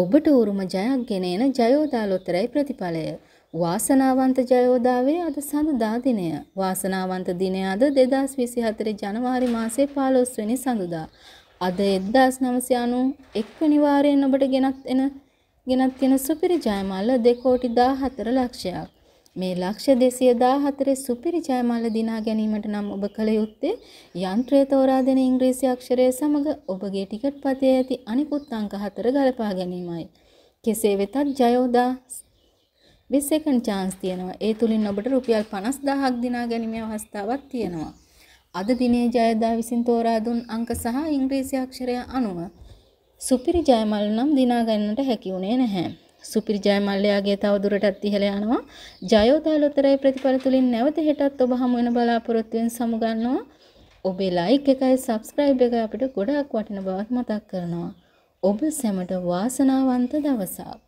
ඔබට උරුම ජයක් ගෙන එන ජයෝදාලොතරයි ප්‍රතිඵලය. වාසනාවන්ත ජයෝදාවේ අද සඳුදා දිනය. වාසනාවන්ත දිනය අද 2024 ජනවාරි මාසයේ 15 වෙනි සඳුදා. අද 1991 වෙනි වාරයෙන් ඔබට ගෙනත් එන ගෙනත් තියෙන සුපිරි ජයමාල 2 කෝටි 14 ලක්ෂයක්. මේ ලක්ෂ දෙසිය දාහතරේ සුපිරි ජයමල්ල දිනා ගැනීමට නම් ඔබ කළ යුත්තේ යන්ත්‍රය තෝරා දෙන ඉංග්‍රීසි අක්ෂරය සමඟ ඔබගේ ටිකට් පතේ ඇති අනිකුත් අංක හතර ගලපා ගැනීමයි. කෙසේ වෙතත් ජයෝදා විස්සකන් චාන්ස් තියෙනවා. ඒ තුලින් ඔබට රුපියල් 50000ක් දිනා ගැනීමේ අවස්ථාවක් තියෙනවා. අද දිනේ ජයදා විසින් තෝරා දුන් අංක සහ ඉංග්‍රීසි අක්ෂරය අනුව සුපිරි ජයමල් නම් දිනා ගන්නට හැකි වුණේ නැහැ. සුපිරි ජය මල්ලයාගේ තව දුරටත් ඉහළ යනවා. ජයෝදා ලොතරැයි ප්‍රතිඵල තුලින් නැවත හෙටත් ඔබ හමු වෙන බලාපොරොත්තුවෙන් සමු ගන්නවා. ඔබේ ලයික් එකයි subscribe එකයි අපිට ගොඩාක් වටින බවත් මතක් කරනවා. ඔබ සැමට වාසනාවන්ත දවසක්.